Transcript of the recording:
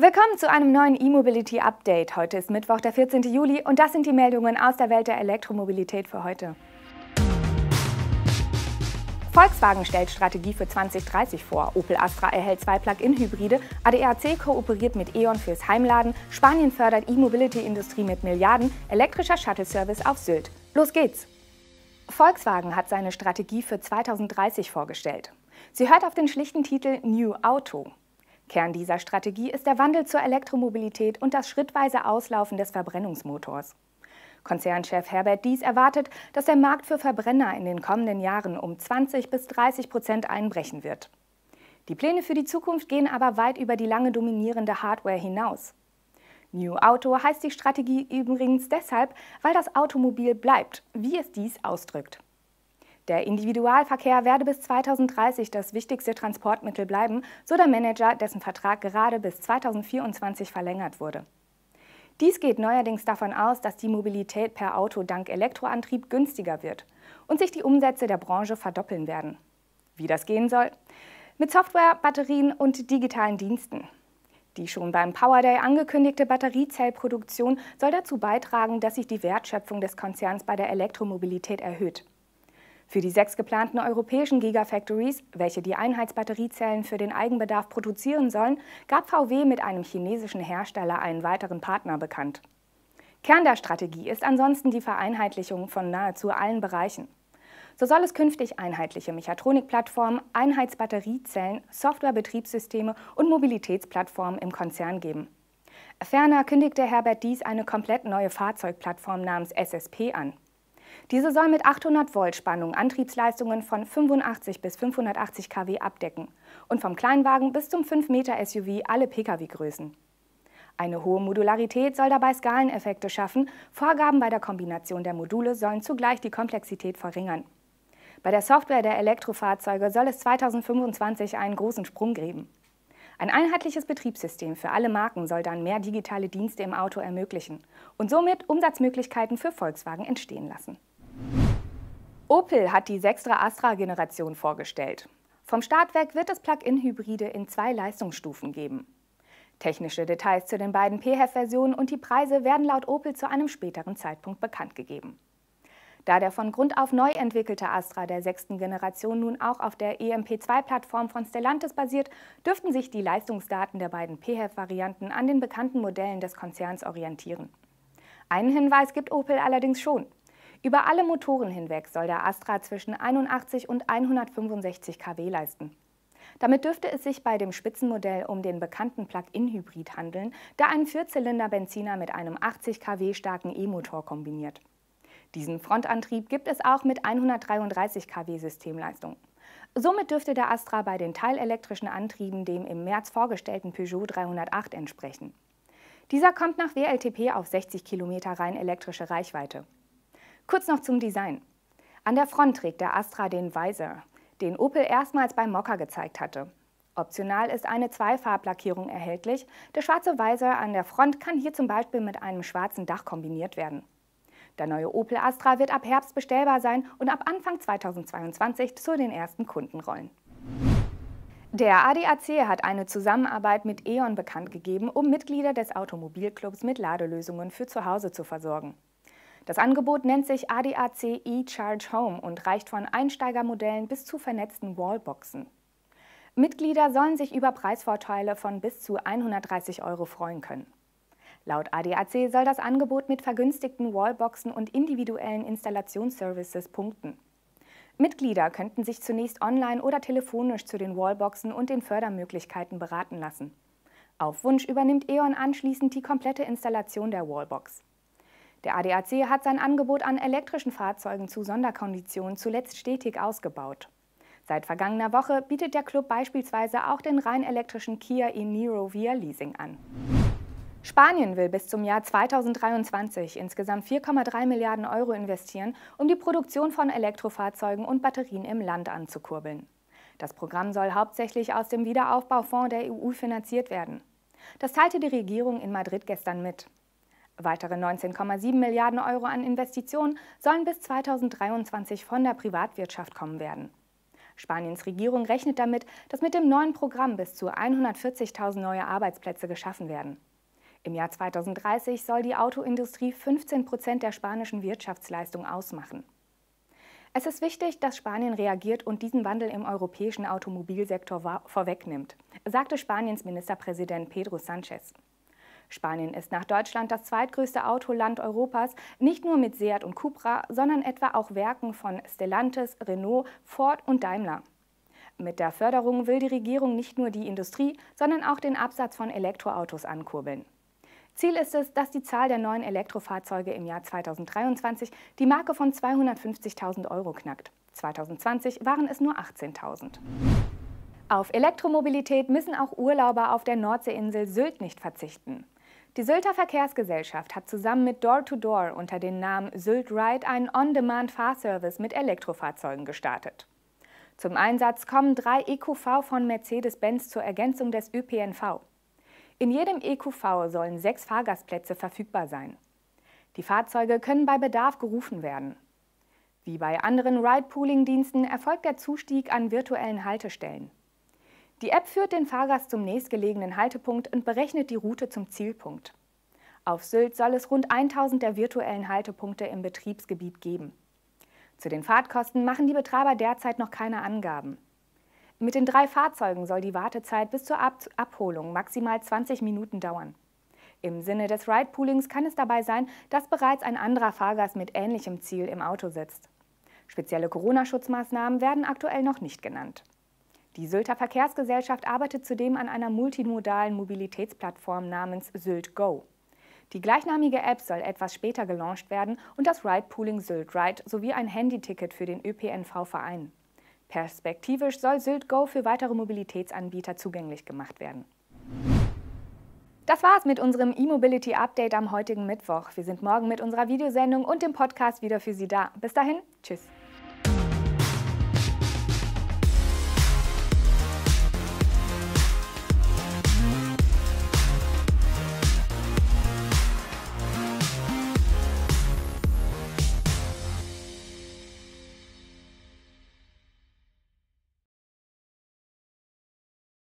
Willkommen zu einem neuen E-Mobility Update. Heute ist Mittwoch, der 14. Juli und das sind die Meldungen aus der Welt der Elektromobilität für heute. Volkswagen stellt Strategie für 2030 vor, Opel Astra erhält zwei Plug-in-Hybride, ADAC kooperiert mit E.ON fürs Heimladen, Spanien fördert E-Mobility-Industrie mit Milliarden, elektrischer Shuttle-Service auf Sylt. Los geht's! Volkswagen hat seine Strategie für 2030 vorgestellt. Sie hört auf den schlichten Titel New Auto. Kern dieser Strategie ist der Wandel zur Elektromobilität und das schrittweise Auslaufen des Verbrennungsmotors. Konzernchef Herbert Dies erwartet, dass der Markt für Verbrenner in den kommenden Jahren um 20 bis 30 Prozent einbrechen wird. Die Pläne für die Zukunft gehen aber weit über die lange dominierende Hardware hinaus. New Auto heißt die Strategie übrigens deshalb, weil das Automobil bleibt, wie es dies ausdrückt. Der Individualverkehr werde bis 2030 das wichtigste Transportmittel bleiben, so der Manager, dessen Vertrag gerade bis 2024 verlängert wurde. Dies geht neuerdings davon aus, dass die Mobilität per Auto dank Elektroantrieb günstiger wird und sich die Umsätze der Branche verdoppeln werden. Wie das gehen soll? Mit Software, Batterien und digitalen Diensten. Die schon beim Power Day angekündigte Batteriezellproduktion soll dazu beitragen, dass sich die Wertschöpfung des Konzerns bei der Elektromobilität erhöht. Für die sechs geplanten europäischen Gigafactories, welche die Einheitsbatteriezellen für den Eigenbedarf produzieren sollen, gab VW mit einem chinesischen Hersteller einen weiteren Partner bekannt. Kern der Strategie ist ansonsten die Vereinheitlichung von nahezu allen Bereichen. So soll es künftig einheitliche Mechatronikplattformen, Einheitsbatteriezellen, Softwarebetriebssysteme und Mobilitätsplattformen im Konzern geben. Ferner kündigte Herbert Dies eine komplett neue Fahrzeugplattform namens SSP an. Diese soll mit 800 Volt Spannung Antriebsleistungen von 85 bis 580 kW abdecken und vom Kleinwagen bis zum 5 Meter SUV alle Pkw-Größen. Eine hohe Modularität soll dabei Skaleneffekte schaffen. Vorgaben bei der Kombination der Module sollen zugleich die Komplexität verringern. Bei der Software der Elektrofahrzeuge soll es 2025 einen großen Sprung geben. Ein einheitliches Betriebssystem für alle Marken soll dann mehr digitale Dienste im Auto ermöglichen und somit Umsatzmöglichkeiten für Volkswagen entstehen lassen. Opel hat die Sextra Astra-Generation vorgestellt. Vom Startwerk wird es Plug-in-Hybride in zwei Leistungsstufen geben. Technische Details zu den beiden PHEV-Versionen und die Preise werden laut Opel zu einem späteren Zeitpunkt bekannt gegeben. Da der von Grund auf neu entwickelte Astra der sechsten Generation nun auch auf der EMP2-Plattform von Stellantis basiert, dürften sich die Leistungsdaten der beiden PHEV-Varianten an den bekannten Modellen des Konzerns orientieren. Einen Hinweis gibt Opel allerdings schon. Über alle Motoren hinweg soll der Astra zwischen 81 und 165 kW leisten. Damit dürfte es sich bei dem Spitzenmodell um den bekannten Plug-in-Hybrid handeln, der einen Vierzylinder-Benziner mit einem 80 kW starken E-Motor kombiniert. Diesen Frontantrieb gibt es auch mit 133 kW Systemleistung. Somit dürfte der Astra bei den teilelektrischen Antrieben dem im März vorgestellten Peugeot 308 entsprechen. Dieser kommt nach WLTP auf 60 km rein elektrische Reichweite. Kurz noch zum Design. An der Front trägt der Astra den Weiser, den Opel erstmals beim Mokka gezeigt hatte. Optional ist eine Zweifarblackierung erhältlich. Der schwarze Weiser an der Front kann hier zum Beispiel mit einem schwarzen Dach kombiniert werden. Der neue Opel Astra wird ab Herbst bestellbar sein und ab Anfang 2022 zu den ersten Kunden rollen. Der ADAC hat eine Zusammenarbeit mit E.ON bekannt gegeben, um Mitglieder des Automobilclubs mit Ladelösungen für zu Hause zu versorgen. Das Angebot nennt sich ADAC eCharge Home und reicht von Einsteigermodellen bis zu vernetzten Wallboxen. Mitglieder sollen sich über Preisvorteile von bis zu 130 Euro freuen können. Laut ADAC soll das Angebot mit vergünstigten Wallboxen und individuellen Installationsservices punkten. Mitglieder könnten sich zunächst online oder telefonisch zu den Wallboxen und den Fördermöglichkeiten beraten lassen. Auf Wunsch übernimmt E.ON anschließend die komplette Installation der Wallbox. Der ADAC hat sein Angebot an elektrischen Fahrzeugen zu Sonderkonditionen zuletzt stetig ausgebaut. Seit vergangener Woche bietet der Club beispielsweise auch den rein elektrischen Kia e-Niro via Leasing an. Spanien will bis zum Jahr 2023 insgesamt 4,3 Milliarden Euro investieren, um die Produktion von Elektrofahrzeugen und Batterien im Land anzukurbeln. Das Programm soll hauptsächlich aus dem Wiederaufbaufonds der EU finanziert werden. Das teilte die Regierung in Madrid gestern mit. Weitere 19,7 Milliarden Euro an Investitionen sollen bis 2023 von der Privatwirtschaft kommen werden. Spaniens Regierung rechnet damit, dass mit dem neuen Programm bis zu 140.000 neue Arbeitsplätze geschaffen werden. Im Jahr 2030 soll die Autoindustrie 15 Prozent der spanischen Wirtschaftsleistung ausmachen. Es ist wichtig, dass Spanien reagiert und diesen Wandel im europäischen Automobilsektor vorwegnimmt, sagte Spaniens Ministerpräsident Pedro Sánchez. Spanien ist nach Deutschland das zweitgrößte Autoland Europas, nicht nur mit Seat und Cupra, sondern etwa auch Werken von Stellantis, Renault, Ford und Daimler. Mit der Förderung will die Regierung nicht nur die Industrie, sondern auch den Absatz von Elektroautos ankurbeln. Ziel ist es, dass die Zahl der neuen Elektrofahrzeuge im Jahr 2023 die Marke von 250.000 Euro knackt. 2020 waren es nur 18.000. Auf Elektromobilität müssen auch Urlauber auf der Nordseeinsel Sylt nicht verzichten. Die Sylter Verkehrsgesellschaft hat zusammen mit Door to Door unter dem Namen Sylt Ride einen On-Demand-Fahrservice mit Elektrofahrzeugen gestartet. Zum Einsatz kommen drei EQV von Mercedes-Benz zur Ergänzung des ÖPNV. In jedem EQV sollen sechs Fahrgastplätze verfügbar sein. Die Fahrzeuge können bei Bedarf gerufen werden. Wie bei anderen Ride-Pooling-Diensten erfolgt der Zustieg an virtuellen Haltestellen. Die App führt den Fahrgast zum nächstgelegenen Haltepunkt und berechnet die Route zum Zielpunkt. Auf Sylt soll es rund 1000 der virtuellen Haltepunkte im Betriebsgebiet geben. Zu den Fahrtkosten machen die Betreiber derzeit noch keine Angaben. Mit den drei Fahrzeugen soll die Wartezeit bis zur Ab Abholung maximal 20 Minuten dauern. Im Sinne des Ride-Poolings kann es dabei sein, dass bereits ein anderer Fahrgast mit ähnlichem Ziel im Auto sitzt. Spezielle Corona-Schutzmaßnahmen werden aktuell noch nicht genannt. Die Sylter Verkehrsgesellschaft arbeitet zudem an einer multimodalen Mobilitätsplattform namens Sylt Go. Die gleichnamige App soll etwas später gelauncht werden und das Ride-Pooling Sylt Ride sowie ein Handyticket für den ÖPNV vereinen. Perspektivisch soll Sylt Go für weitere Mobilitätsanbieter zugänglich gemacht werden. Das war's mit unserem E-Mobility Update am heutigen Mittwoch. Wir sind morgen mit unserer Videosendung und dem Podcast wieder für Sie da. Bis dahin, tschüss.